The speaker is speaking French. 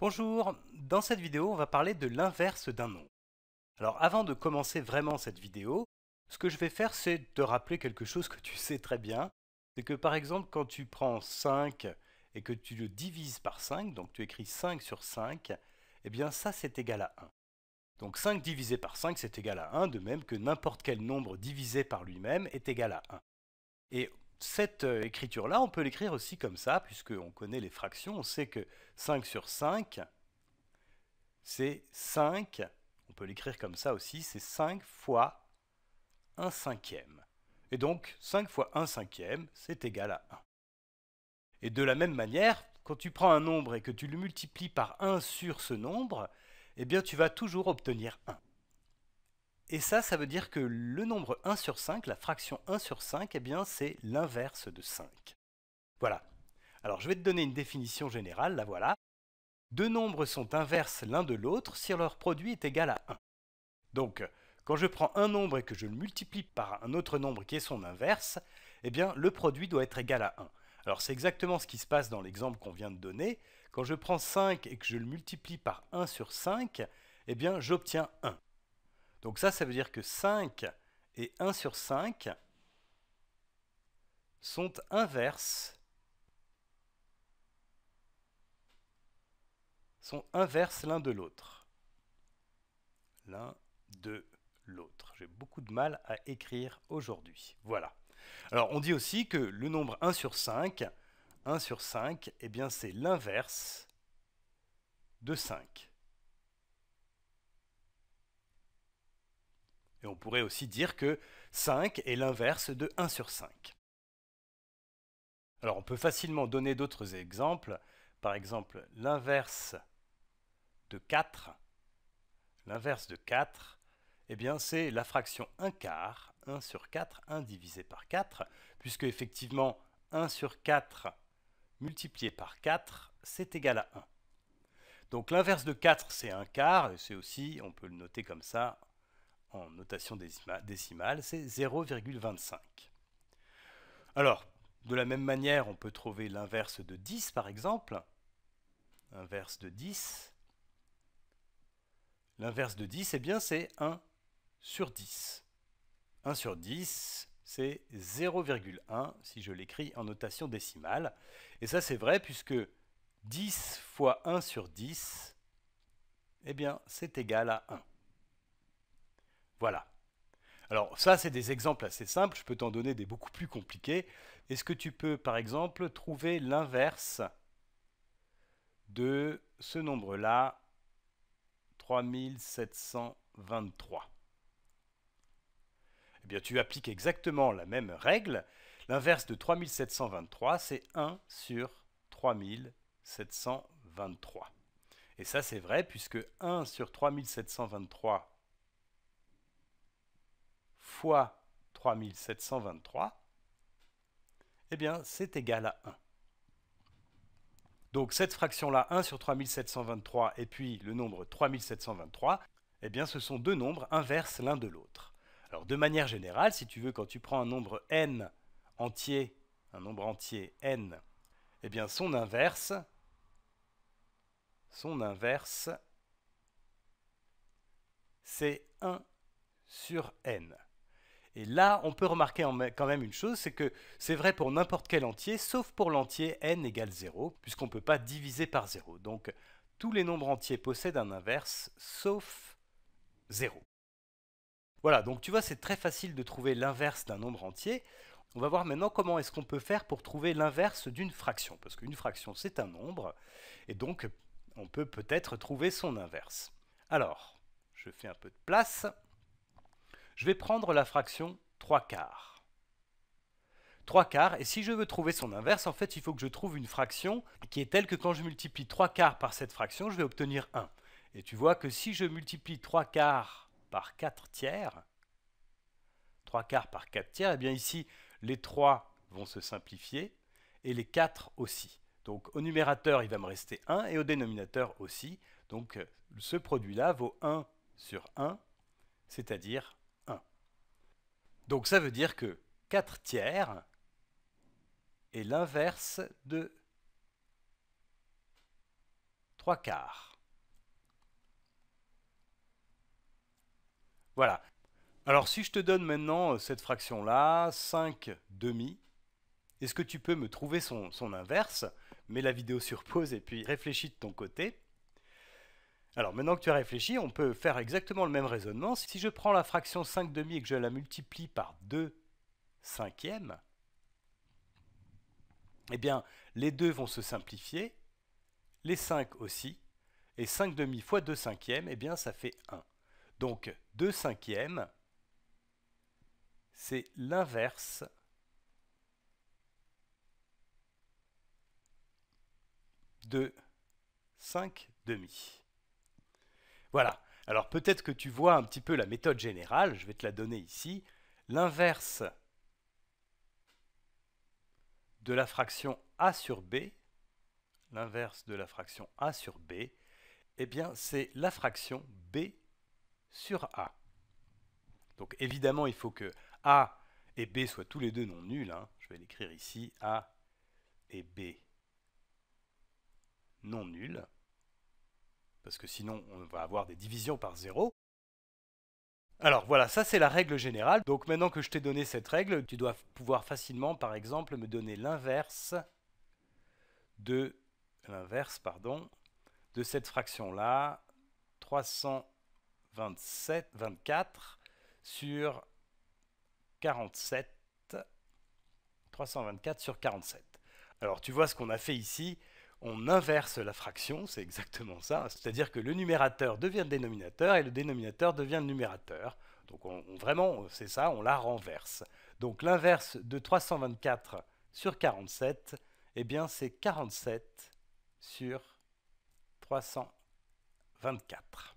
Bonjour, dans cette vidéo on va parler de l'inverse d'un nombre. Alors avant de commencer vraiment cette vidéo, ce que je vais faire c'est te rappeler quelque chose que tu sais très bien, c'est que par exemple quand tu prends 5 et que tu le divises par 5, donc tu écris 5 sur 5, eh bien ça c'est égal à 1. Donc 5 divisé par 5 c'est égal à 1, de même que n'importe quel nombre divisé par lui-même est égal à 1. Et cette euh, écriture-là, on peut l'écrire aussi comme ça, puisqu'on connaît les fractions, on sait que 5 sur 5, c'est 5, on peut l'écrire comme ça aussi, c'est 5 fois 1 cinquième. Et donc 5 fois 1 cinquième, c'est égal à 1. Et de la même manière, quand tu prends un nombre et que tu le multiplies par 1 sur ce nombre, eh bien tu vas toujours obtenir 1. Et ça, ça veut dire que le nombre 1 sur 5, la fraction 1 sur 5, eh bien, c'est l'inverse de 5. Voilà. Alors, je vais te donner une définition générale, la voilà. Deux nombres sont inverses l'un de l'autre si leur produit est égal à 1. Donc, quand je prends un nombre et que je le multiplie par un autre nombre qui est son inverse, eh bien, le produit doit être égal à 1. Alors, c'est exactement ce qui se passe dans l'exemple qu'on vient de donner. Quand je prends 5 et que je le multiplie par 1 sur 5, eh bien, j'obtiens 1. Donc ça, ça veut dire que 5 et 1 sur 5 sont inverses sont inverses l'un de l'autre. L'un de l'autre. J'ai beaucoup de mal à écrire aujourd'hui. Voilà. Alors on dit aussi que le nombre 1 sur 5, 1 sur 5, eh bien c'est l'inverse de 5. Et on pourrait aussi dire que 5 est l'inverse de 1 sur 5. Alors on peut facilement donner d'autres exemples. Par exemple, l'inverse de 4, l'inverse de 4, eh bien c'est la fraction 1 quart, 1 sur 4, 1 divisé par 4, puisque effectivement 1 sur 4 multiplié par 4, c'est égal à 1. Donc l'inverse de 4, c'est 1 quart, et c'est aussi, on peut le noter comme ça, en notation décimale, c'est 0,25. Alors, de la même manière, on peut trouver l'inverse de 10 par exemple. Inverse de 10. L'inverse de 10, eh bien, c'est 1 sur 10. 1 sur 10, c'est 0,1 si je l'écris en notation décimale. Et ça, c'est vrai puisque 10 fois 1 sur 10, eh bien, c'est égal à 1. Voilà. Alors ça, c'est des exemples assez simples, je peux t'en donner des beaucoup plus compliqués. Est-ce que tu peux, par exemple, trouver l'inverse de ce nombre-là, 3723 Eh bien, tu appliques exactement la même règle. L'inverse de 3723, c'est 1 sur 3723. Et ça, c'est vrai, puisque 1 sur 3723 fois 3723, eh bien, c'est égal à 1. Donc cette fraction-là, 1 sur 3723 et puis le nombre 3723, eh bien ce sont deux nombres inverses l'un de l'autre. Alors de manière générale, si tu veux, quand tu prends un nombre n entier, un nombre entier n, eh bien son inverse, son inverse, c'est 1 sur n. Et là, on peut remarquer quand même une chose, c'est que c'est vrai pour n'importe quel entier, sauf pour l'entier n égale 0, puisqu'on ne peut pas diviser par 0. Donc tous les nombres entiers possèdent un inverse, sauf 0. Voilà, donc tu vois, c'est très facile de trouver l'inverse d'un nombre entier. On va voir maintenant comment est-ce qu'on peut faire pour trouver l'inverse d'une fraction, parce qu'une fraction c'est un nombre, et donc on peut peut-être trouver son inverse. Alors, je fais un peu de place. Je vais prendre la fraction 3 quarts. 3 quarts, et si je veux trouver son inverse, en fait, il faut que je trouve une fraction qui est telle que quand je multiplie 3 quarts par cette fraction, je vais obtenir 1. Et tu vois que si je multiplie 3 quarts par 4 tiers, 3 quarts par 4 tiers, et eh bien ici, les 3 vont se simplifier, et les 4 aussi. Donc au numérateur, il va me rester 1, et au dénominateur aussi. Donc ce produit-là vaut 1 sur 1, c'est-à-dire donc ça veut dire que 4 tiers est l'inverse de 3 quarts. Voilà. Alors si je te donne maintenant euh, cette fraction-là, 5 demi, est-ce que tu peux me trouver son, inverse Mets la vidéo sur pause et puis réfléchis de ton côté. Alors maintenant que tu as réfléchi, on peut faire exactement le même raisonnement. Si je prends la fraction 5 demi et que je la multiplie par 2 cinquièmes, eh bien les deux vont se simplifier, les 5 aussi, et 5 demi fois 2 cinquièmes, eh bien ça fait 1. Donc 2 cinquièmes, c'est l'inverse de 5 demi. Voilà. Alors peut-être que tu vois un petit peu la méthode générale, je vais te la donner ici. L'inverse de la fraction a sur b, l'inverse de la fraction a sur b, eh bien c'est la fraction b sur a. Donc évidemment, il faut que a et b soient tous les deux non nuls. Hein. Je vais l'écrire ici, a et b non nuls parce que sinon on va avoir des divisions par 0. Alors voilà, ça c'est la règle générale. Donc maintenant que je t'ai donné cette règle, tu dois pouvoir facilement, par exemple, me donner l'inverse de l'inverse, pardon, de cette fraction-là, 327, sur 47, 324 sur 47. Alors tu vois ce qu'on a fait ici, on inverse la fraction, c'est exactement ça, hein. c'est-à-dire que le numérateur devient dénominateur et le dénominateur devient numérateur. Donc on, vraiment, c'est ça, on la renverse. Donc l'inverse de 324 sur 47, eh bien c'est 47 sur 324.